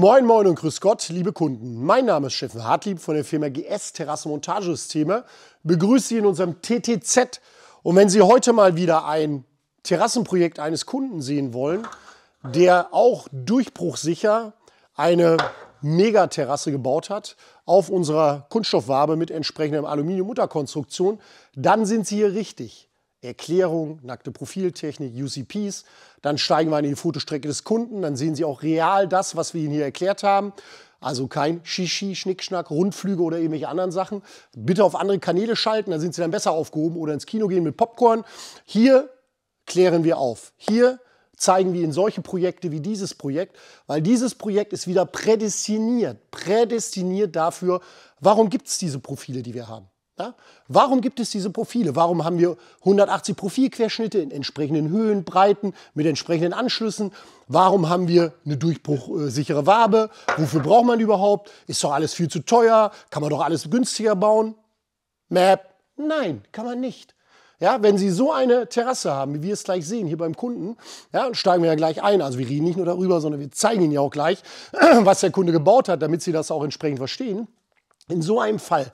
Moin Moin und Grüß Gott, liebe Kunden. Mein Name ist Steffen Hartlieb von der Firma GS Terrassenmontagesysteme. Begrüße Sie in unserem TTZ. Und wenn Sie heute mal wieder ein Terrassenprojekt eines Kunden sehen wollen, der auch durchbruchsicher eine Megaterrasse gebaut hat, auf unserer Kunststoffwabe mit entsprechendem Aluminium-Mutterkonstruktion, dann sind Sie hier richtig. Erklärung, nackte Profiltechnik, UCPs. Dann steigen wir in die Fotostrecke des Kunden. Dann sehen Sie auch real das, was wir Ihnen hier erklärt haben. Also kein Shishi, Schnickschnack, Rundflüge oder irgendwelche anderen Sachen. Bitte auf andere Kanäle schalten, dann sind Sie dann besser aufgehoben oder ins Kino gehen mit Popcorn. Hier klären wir auf. Hier zeigen wir Ihnen solche Projekte wie dieses Projekt, weil dieses Projekt ist wieder prädestiniert, prädestiniert dafür, warum gibt es diese Profile, die wir haben. Ja? Warum gibt es diese Profile? Warum haben wir 180 Profilquerschnitte in entsprechenden Höhen, Breiten, mit entsprechenden Anschlüssen? Warum haben wir eine durchbruchsichere Wabe? Wofür braucht man überhaupt? Ist doch alles viel zu teuer? Kann man doch alles günstiger bauen? Map? Nein, kann man nicht. Ja, wenn Sie so eine Terrasse haben, wie wir es gleich sehen hier beim Kunden, ja, steigen wir ja gleich ein. Also wir reden nicht nur darüber, sondern wir zeigen Ihnen ja auch gleich, was der Kunde gebaut hat, damit Sie das auch entsprechend verstehen. In so einem Fall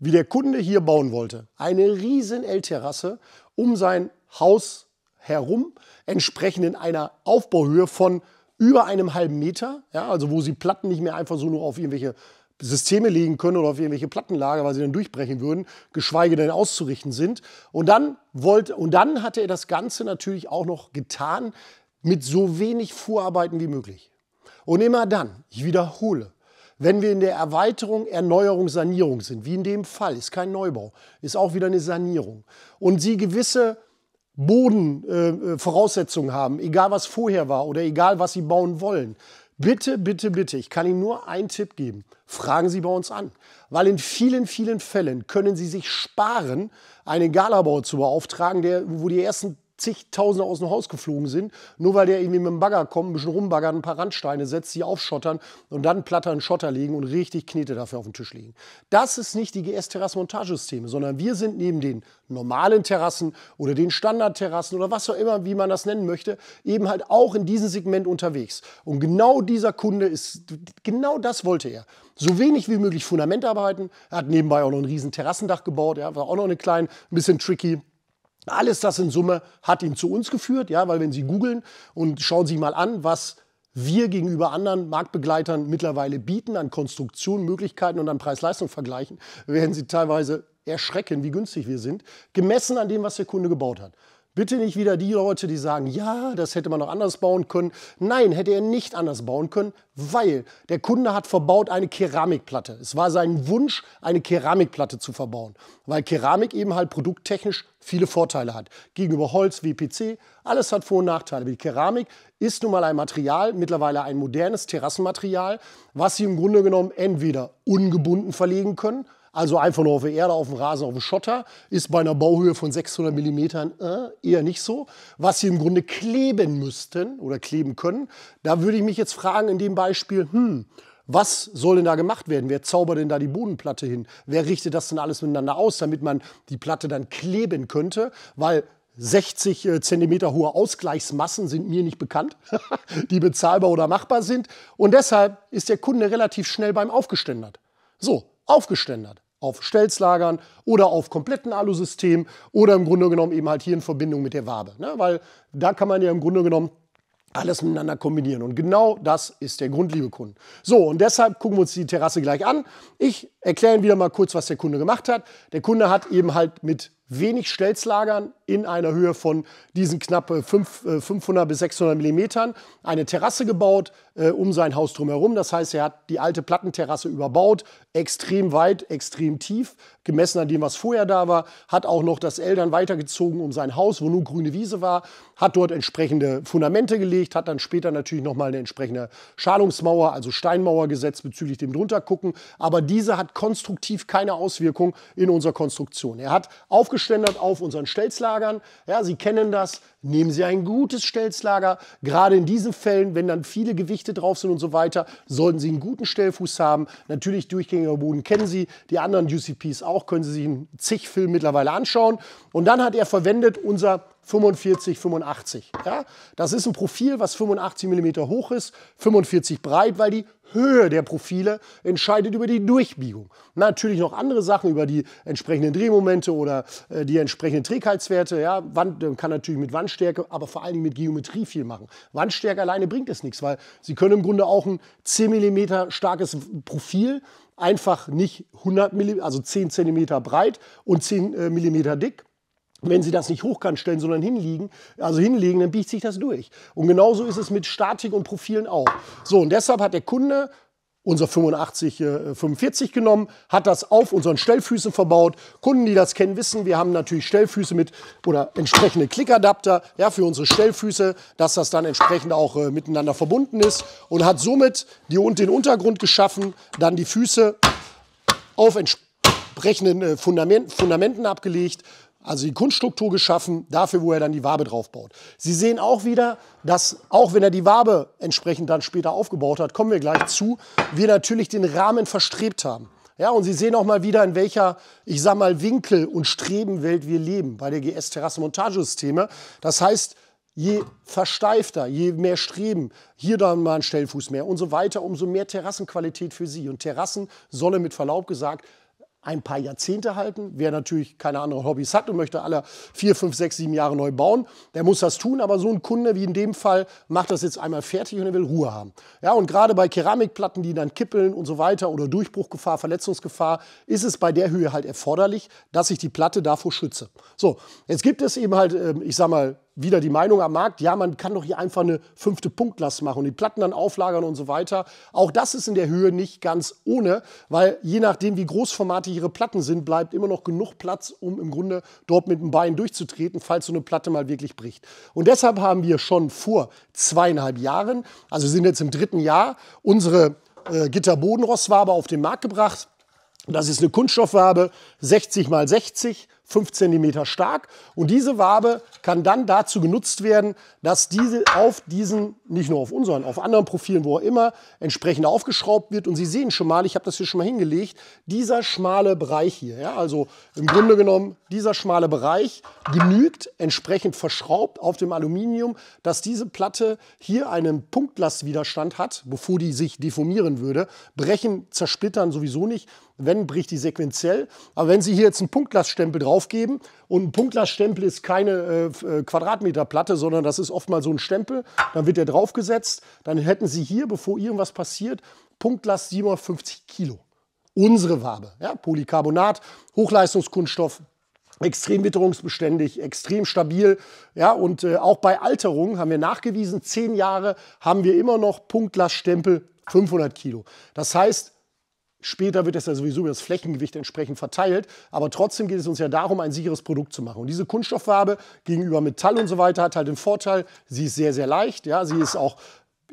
wie der Kunde hier bauen wollte. Eine riesen L-Terrasse um sein Haus herum, entsprechend in einer Aufbauhöhe von über einem halben Meter, ja, also wo sie Platten nicht mehr einfach so nur auf irgendwelche Systeme legen können oder auf irgendwelche Plattenlager, weil sie dann durchbrechen würden, geschweige denn auszurichten sind. Und dann wollte, und dann hatte er das Ganze natürlich auch noch getan mit so wenig Vorarbeiten wie möglich. Und immer dann, ich wiederhole, wenn wir in der Erweiterung, Erneuerung, Sanierung sind, wie in dem Fall, ist kein Neubau, ist auch wieder eine Sanierung. Und Sie gewisse Bodenvoraussetzungen äh, äh haben, egal was vorher war oder egal was Sie bauen wollen, Bitte, bitte, bitte, ich kann Ihnen nur einen Tipp geben. Fragen Sie bei uns an, weil in vielen, vielen Fällen können Sie sich sparen, einen Galabau zu beauftragen, der, wo die ersten zigtausende aus dem Haus geflogen sind, nur weil der irgendwie mit dem Bagger kommt, ein bisschen rumbaggert, ein paar Randsteine setzt, die aufschottern und dann platter einen Schotter legen und richtig Knete dafür auf den Tisch legen. Das ist nicht die GS-Terrassenmontagesysteme, sondern wir sind neben den normalen Terrassen oder den Standardterrassen oder was auch immer, wie man das nennen möchte, eben halt auch in diesem Segment unterwegs. Und genau dieser Kunde ist, genau das wollte er. So wenig wie möglich Fundament arbeiten. Er hat nebenbei auch noch ein riesen Terrassendach gebaut. Ja, war auch noch eine kleine, ein bisschen tricky. Alles das in Summe hat ihn zu uns geführt, ja, weil wenn Sie googeln und schauen Sie mal an, was wir gegenüber anderen Marktbegleitern mittlerweile bieten an Konstruktionen, Möglichkeiten und an Preis-Leistung vergleichen, werden Sie teilweise erschrecken, wie günstig wir sind, gemessen an dem, was der Kunde gebaut hat. Bitte nicht wieder die Leute, die sagen, ja, das hätte man noch anders bauen können. Nein, hätte er nicht anders bauen können, weil der Kunde hat verbaut eine Keramikplatte. Es war sein Wunsch, eine Keramikplatte zu verbauen, weil Keramik eben halt produkttechnisch viele Vorteile hat. Gegenüber Holz, WPC, alles hat Vor- und Nachteile. Die Keramik ist nun mal ein Material, mittlerweile ein modernes Terrassenmaterial, was Sie im Grunde genommen entweder ungebunden verlegen können, also einfach nur auf der Erde, auf dem Rasen, auf dem Schotter, ist bei einer Bauhöhe von 600 Millimetern äh, eher nicht so. Was Sie im Grunde kleben müssten oder kleben können, da würde ich mich jetzt fragen in dem Beispiel, hm, was soll denn da gemacht werden? Wer zaubert denn da die Bodenplatte hin? Wer richtet das denn alles miteinander aus, damit man die Platte dann kleben könnte? Weil 60 äh, Zentimeter hohe Ausgleichsmassen sind mir nicht bekannt, die bezahlbar oder machbar sind. Und deshalb ist der Kunde relativ schnell beim Aufgeständert. So, aufgeständert. Auf Stelzlagern oder auf kompletten Alusystemen oder im Grunde genommen eben halt hier in Verbindung mit der Wabe. Ne? Weil da kann man ja im Grunde genommen alles miteinander kombinieren. Und genau das ist der Grund, liebe Kunden. So, und deshalb gucken wir uns die Terrasse gleich an. Ich erkläre Ihnen wieder mal kurz, was der Kunde gemacht hat. Der Kunde hat eben halt mit wenig Stelzlagern in einer Höhe von diesen knapp 500 äh, bis 600 Millimetern, eine Terrasse gebaut äh, um sein Haus drumherum. Das heißt, er hat die alte Plattenterrasse überbaut, extrem weit, extrem tief, gemessen an dem, was vorher da war, hat auch noch das Eltern weitergezogen um sein Haus, wo nur grüne Wiese war, hat dort entsprechende Fundamente gelegt, hat dann später natürlich nochmal eine entsprechende Schalungsmauer, also Steinmauer gesetzt bezüglich dem Druntergucken. Aber diese hat konstruktiv keine Auswirkung in unserer Konstruktion. Er hat aufgeschrieben, aufgeständert auf unseren Stelzlagern. Ja, Sie kennen das, Nehmen Sie ein gutes Stelzlager. Gerade in diesen Fällen, wenn dann viele Gewichte drauf sind und so weiter, sollten Sie einen guten Stellfuß haben. Natürlich durchgängiger Boden kennen Sie. Die anderen UCPs auch, können Sie sich in zig Filmen mittlerweile anschauen. Und dann hat er verwendet unser 45, 85. Ja? Das ist ein Profil, was 85 mm hoch ist, 45 breit, weil die Höhe der Profile entscheidet über die Durchbiegung. Natürlich noch andere Sachen über die entsprechenden Drehmomente oder äh, die entsprechenden Trägheitswerte. Ja? Wand, kann natürlich mit Wand Wandstärke, aber vor allen Dingen mit Geometrie viel machen. Wandstärke alleine bringt es nichts, weil sie können im Grunde auch ein 10 mm starkes Profil einfach nicht 100 mm, also 10 cm breit und 10 äh, mm dick wenn sie das nicht hochkant stellen, sondern hinlegen, also hinlegen, dann biegt sich das durch. Und genauso ist es mit Statik und Profilen auch. So, und deshalb hat der Kunde unser 85 45 äh, genommen, hat das auf unseren Stellfüßen verbaut. Kunden, die das kennen, wissen, wir haben natürlich Stellfüße mit oder entsprechende Klickadapter ja, für unsere Stellfüße, dass das dann entsprechend auch äh, miteinander verbunden ist und hat somit die, den Untergrund geschaffen, dann die Füße auf entsprechenden äh, Fundament, Fundamenten abgelegt, also die Kunststruktur geschaffen, dafür, wo er dann die Wabe draufbaut. Sie sehen auch wieder, dass auch wenn er die Wabe entsprechend dann später aufgebaut hat, kommen wir gleich zu, wir natürlich den Rahmen verstrebt haben. Ja, und Sie sehen auch mal wieder, in welcher, ich sag mal, Winkel- und Strebenwelt wir leben bei der GS-Terrassenmontagesysteme. Das heißt, je versteifter, je mehr Streben, hier dann mal ein Stellfuß mehr und so weiter, umso mehr Terrassenqualität für Sie. Und Terrassen sollen mit Verlaub gesagt ein paar Jahrzehnte halten. Wer natürlich keine anderen Hobbys hat und möchte alle vier, fünf, sechs, sieben Jahre neu bauen, der muss das tun. Aber so ein Kunde wie in dem Fall macht das jetzt einmal fertig und er will Ruhe haben. Ja, und gerade bei Keramikplatten, die dann kippeln und so weiter oder Durchbruchgefahr, Verletzungsgefahr, ist es bei der Höhe halt erforderlich, dass ich die Platte davor schütze. So, jetzt gibt es eben halt, ähm, ich sag mal, wieder die Meinung am Markt, ja, man kann doch hier einfach eine fünfte Punktlast machen und die Platten dann auflagern und so weiter. Auch das ist in der Höhe nicht ganz ohne, weil je nachdem, wie großformatig ihre Platten sind, bleibt immer noch genug Platz, um im Grunde dort mit dem Bein durchzutreten, falls so eine Platte mal wirklich bricht. Und deshalb haben wir schon vor zweieinhalb Jahren, also sind jetzt im dritten Jahr, unsere äh, Gitterbodenrosswabe auf den Markt gebracht. Das ist eine Kunststoffwabe 60 mal 60, 5 cm stark. Und diese Wabe kann dann dazu genutzt werden, dass diese auf diesen, nicht nur auf unseren, auf anderen Profilen, wo auch immer, entsprechend aufgeschraubt wird. Und Sie sehen schon mal, ich habe das hier schon mal hingelegt, dieser schmale Bereich hier, ja, also im Grunde genommen, dieser schmale Bereich genügt, entsprechend verschraubt auf dem Aluminium, dass diese Platte hier einen Punktlastwiderstand hat, bevor die sich deformieren würde. Brechen, zersplittern sowieso nicht wenn bricht die sequenziell. Aber wenn Sie hier jetzt einen Punktlaststempel draufgeben und ein Punktlaststempel ist keine äh, äh, Quadratmeterplatte, sondern das ist oftmals so ein Stempel, dann wird der draufgesetzt, dann hätten Sie hier, bevor irgendwas passiert, Punktlast 750 Kilo. Unsere Wabe, ja, Polycarbonat, Hochleistungskunststoff, extrem witterungsbeständig, extrem stabil. Ja, und äh, auch bei Alterung haben wir nachgewiesen, zehn Jahre haben wir immer noch Punktlaststempel 500 Kilo. Das heißt, Später wird es ja sowieso über das Flächengewicht entsprechend verteilt. Aber trotzdem geht es uns ja darum, ein sicheres Produkt zu machen. Und diese Kunststofffarbe gegenüber Metall und so weiter hat halt den Vorteil, sie ist sehr, sehr leicht. Ja, sie ist auch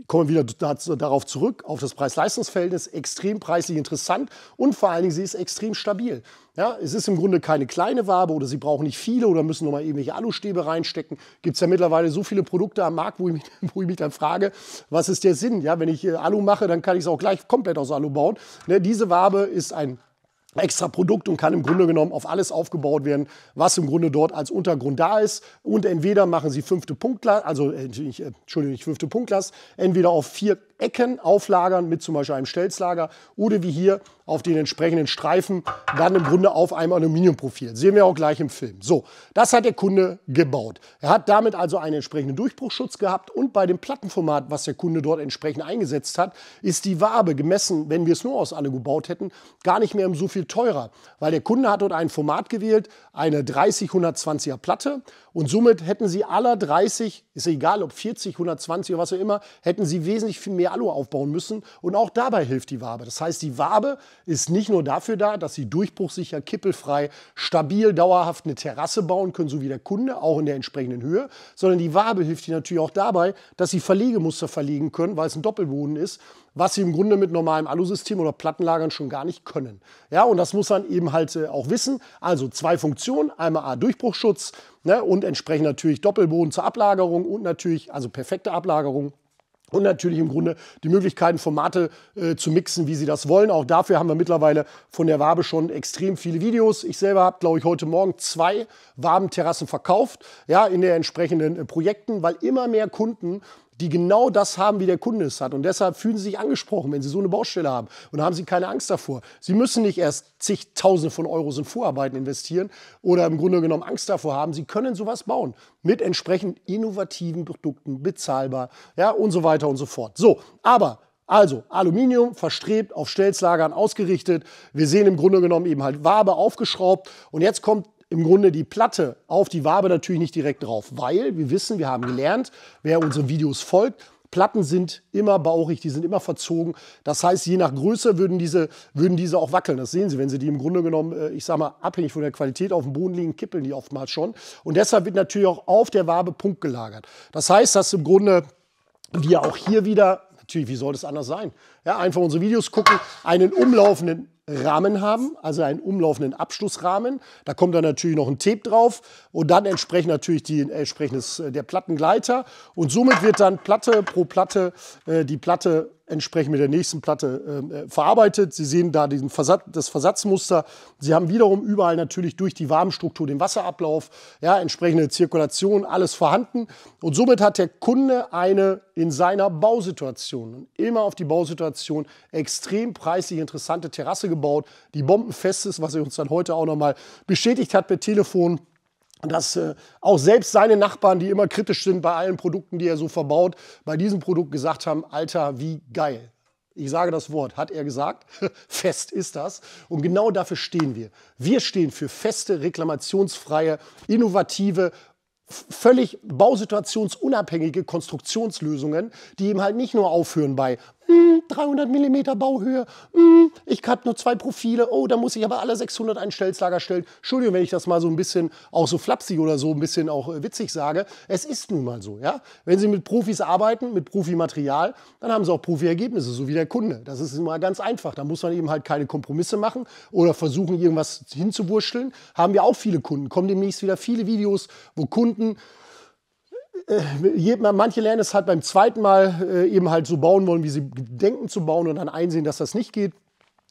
kommen wir wieder dazu, darauf zurück, auf das Preis-Leistungs-Verhältnis, extrem preislich interessant und vor allen Dingen, sie ist extrem stabil. Ja, es ist im Grunde keine kleine Wabe oder sie brauchen nicht viele oder müssen nochmal irgendwelche Alustäbe reinstecken. Gibt es ja mittlerweile so viele Produkte am Markt, wo ich, mich, wo ich mich dann frage, was ist der Sinn? Ja, wenn ich äh, Alu mache, dann kann ich es auch gleich komplett aus Alu bauen. Ne, diese Wabe ist ein extra Produkt und kann im Grunde genommen auf alles aufgebaut werden, was im Grunde dort als Untergrund da ist. Und entweder machen sie fünfte Punktklasse, also äh, äh, Entschuldigung, nicht fünfte Punktklasse, entweder auf vier Ecken auflagern mit zum Beispiel einem Stelzlager oder wie hier auf den entsprechenden Streifen dann im Grunde auf einem Aluminiumprofil. Sehen wir auch gleich im Film. So, das hat der Kunde gebaut. Er hat damit also einen entsprechenden Durchbruchschutz gehabt und bei dem Plattenformat, was der Kunde dort entsprechend eingesetzt hat, ist die Wabe gemessen, wenn wir es nur aus Alu gebaut hätten, gar nicht mehr so viel teurer, weil der Kunde hat dort ein Format gewählt, eine 30 120er Platte und somit hätten sie aller 30, ist egal ob 40, 120 oder was auch immer, hätten sie wesentlich viel mehr Realo aufbauen müssen. Und auch dabei hilft die Wabe. Das heißt, die Wabe ist nicht nur dafür da, dass sie durchbruchsicher, kippelfrei, stabil, dauerhaft eine Terrasse bauen können, so wie der Kunde, auch in der entsprechenden Höhe, sondern die Wabe hilft ihnen natürlich auch dabei, dass sie Verlegemuster verlegen können, weil es ein Doppelboden ist, was sie im Grunde mit normalem Alusystem oder Plattenlagern schon gar nicht können. Ja, und das muss man eben halt äh, auch wissen. Also zwei Funktionen, einmal A, Durchbruchschutz ne, und entsprechend natürlich Doppelboden zur Ablagerung und natürlich, also perfekte Ablagerung und natürlich im Grunde die Möglichkeiten, Formate äh, zu mixen, wie sie das wollen. Auch dafür haben wir mittlerweile von der Wabe schon extrem viele Videos. Ich selber habe, glaube ich, heute Morgen zwei Wabenterrassen verkauft, ja, in den entsprechenden äh, Projekten, weil immer mehr Kunden die genau das haben, wie der Kunde es hat. Und deshalb fühlen sie sich angesprochen, wenn sie so eine Baustelle haben. Und haben sie keine Angst davor. Sie müssen nicht erst zigtausende von Euros in Vorarbeiten investieren oder im Grunde genommen Angst davor haben. Sie können sowas bauen. Mit entsprechend innovativen Produkten, bezahlbar, ja, und so weiter und so fort. So, aber also Aluminium verstrebt, auf Stelzlagern ausgerichtet. Wir sehen im Grunde genommen eben halt Wabe aufgeschraubt. Und jetzt kommt im Grunde die Platte auf die Wabe natürlich nicht direkt drauf, weil wir wissen, wir haben gelernt, wer unseren Videos folgt, Platten sind immer bauchig, die sind immer verzogen. Das heißt, je nach Größe würden diese, würden diese auch wackeln. Das sehen Sie, wenn Sie die im Grunde genommen, äh, ich sage mal, abhängig von der Qualität auf dem Boden liegen, kippeln die oftmals schon. Und deshalb wird natürlich auch auf der Wabe Punkt gelagert. Das heißt, dass im Grunde wir auch hier wieder, natürlich, wie soll das anders sein? Ja, einfach unsere Videos gucken, einen umlaufenden Rahmen haben, also einen umlaufenden Abschlussrahmen. Da kommt dann natürlich noch ein Tape drauf und dann entsprechend natürlich die, äh, entsprechendes, äh, der Plattengleiter. Und somit wird dann Platte pro Platte äh, die Platte entsprechend mit der nächsten Platte ähm, äh, verarbeitet. Sie sehen da diesen Versatz, das Versatzmuster. Sie haben wiederum überall natürlich durch die Warmstruktur den Wasserablauf, ja, entsprechende Zirkulation, alles vorhanden. Und somit hat der Kunde eine in seiner Bausituation immer auf die Bausituation extrem preislich interessante Terrasse gebaut, die bombenfest ist, was er uns dann heute auch nochmal bestätigt hat per Telefon dass äh, auch selbst seine Nachbarn, die immer kritisch sind bei allen Produkten, die er so verbaut, bei diesem Produkt gesagt haben, Alter, wie geil. Ich sage das Wort, hat er gesagt. Fest ist das. Und genau dafür stehen wir. Wir stehen für feste, reklamationsfreie, innovative, völlig bausituationsunabhängige Konstruktionslösungen, die eben halt nicht nur aufhören bei 300 hm, mm Bauhöhe, hm, ich habe nur zwei Profile, oh, da muss ich aber alle 600 ein Stelzlager stellen. Entschuldigung, wenn ich das mal so ein bisschen auch so flapsig oder so ein bisschen auch äh, witzig sage. Es ist nun mal so, ja. Wenn Sie mit Profis arbeiten, mit Profimaterial, dann haben Sie auch Profi-Ergebnisse, so wie der Kunde. Das ist immer ganz einfach. Da muss man eben halt keine Kompromisse machen oder versuchen, irgendwas hinzuwurschteln. Haben wir auch viele Kunden. Kommen demnächst wieder viele Videos, wo Kunden äh, manche lernen es halt beim zweiten Mal äh, eben halt so bauen wollen, wie sie denken zu bauen und dann einsehen, dass das nicht geht.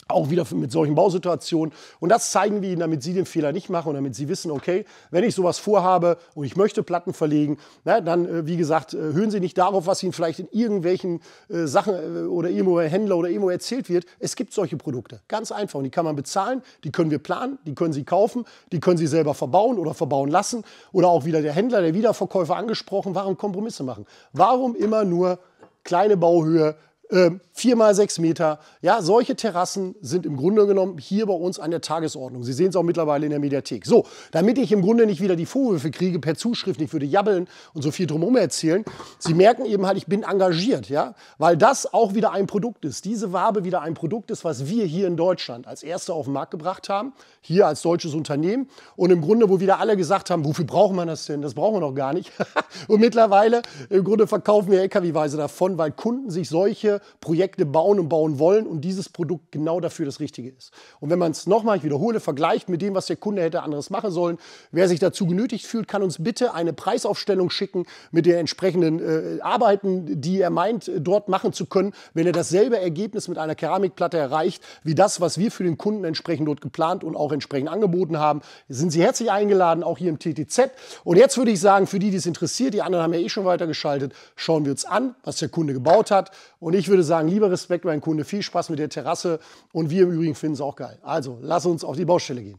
Auch wieder mit solchen Bausituationen. Und das zeigen wir Ihnen, damit Sie den Fehler nicht machen und damit Sie wissen, okay, wenn ich sowas vorhabe und ich möchte Platten verlegen, na, dann, äh, wie gesagt, äh, hören Sie nicht darauf, was Ihnen vielleicht in irgendwelchen äh, Sachen äh, oder irgendwo Händler oder irgendwo erzählt wird. Es gibt solche Produkte, ganz einfach. Und die kann man bezahlen, die können wir planen, die können Sie kaufen, die können Sie selber verbauen oder verbauen lassen. Oder auch wieder der Händler, der Wiederverkäufer angesprochen, warum Kompromisse machen? Warum immer nur kleine Bauhöhe, 4 ähm, mal 6 Meter. Ja, solche Terrassen sind im Grunde genommen hier bei uns an der Tagesordnung. Sie sehen es auch mittlerweile in der Mediathek. So, damit ich im Grunde nicht wieder die Vorwürfe kriege per Zuschrift, ich würde jabbeln und so viel drumherum erzählen. Sie merken eben halt, ich bin engagiert, ja, weil das auch wieder ein Produkt ist. Diese Wabe wieder ein Produkt ist, was wir hier in Deutschland als erste auf den Markt gebracht haben, hier als deutsches Unternehmen und im Grunde, wo wieder alle gesagt haben, wofür braucht man das denn? Das brauchen wir noch gar nicht. und mittlerweile im Grunde verkaufen wir LKW-weise davon, weil Kunden sich solche Projekte bauen und bauen wollen und dieses Produkt genau dafür das Richtige ist. Und wenn man es nochmal, ich wiederhole, vergleicht mit dem, was der Kunde hätte anderes machen sollen, wer sich dazu genötigt fühlt, kann uns bitte eine Preisaufstellung schicken mit den entsprechenden äh, Arbeiten, die er meint, äh, dort machen zu können, wenn er dasselbe Ergebnis mit einer Keramikplatte erreicht, wie das, was wir für den Kunden entsprechend dort geplant und auch entsprechend angeboten haben. Sind Sie herzlich eingeladen, auch hier im TTZ. Und jetzt würde ich sagen, für die, die es interessiert, die anderen haben ja eh schon weitergeschaltet, schauen wir uns an, was der Kunde gebaut hat und ich würde sagen, lieber Respekt, mein Kunde, viel Spaß mit der Terrasse und wir im Übrigen finden es auch geil. Also, lass uns auf die Baustelle gehen.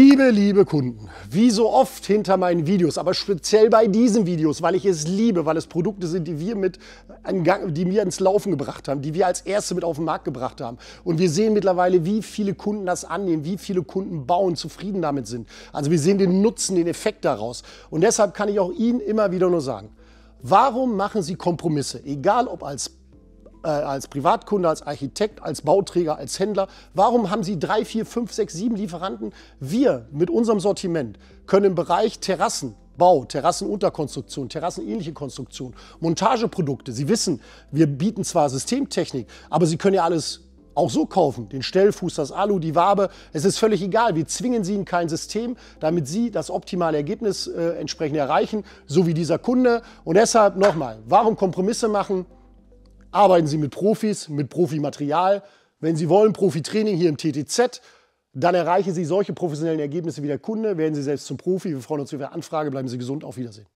Liebe, liebe Kunden, wie so oft hinter meinen Videos, aber speziell bei diesen Videos, weil ich es liebe, weil es Produkte sind, die wir mit, die mir ins Laufen gebracht haben, die wir als erste mit auf den Markt gebracht haben. Und wir sehen mittlerweile, wie viele Kunden das annehmen, wie viele Kunden bauen, zufrieden damit sind. Also wir sehen den Nutzen, den Effekt daraus. Und deshalb kann ich auch Ihnen immer wieder nur sagen, warum machen Sie Kompromisse? Egal ob als äh, als Privatkunde, als Architekt, als Bauträger, als Händler. Warum haben Sie drei, vier, fünf, sechs, sieben Lieferanten? Wir mit unserem Sortiment können im Bereich Terrassen, Bau, Terrassenunterkonstruktion, terrassenähnliche Konstruktion, Montageprodukte. Sie wissen, wir bieten zwar Systemtechnik, aber Sie können ja alles auch so kaufen. Den Stellfuß, das Alu, die Wabe. Es ist völlig egal. Wir zwingen Sie in kein System, damit Sie das optimale Ergebnis äh, entsprechend erreichen, so wie dieser Kunde. Und deshalb nochmal, warum Kompromisse machen? Arbeiten Sie mit Profis, mit Profimaterial. Wenn Sie wollen, Profitraining hier im TTZ, dann erreichen Sie solche professionellen Ergebnisse wie der Kunde, werden Sie selbst zum Profi. Wir freuen uns über Ihre Anfrage, bleiben Sie gesund, auf Wiedersehen.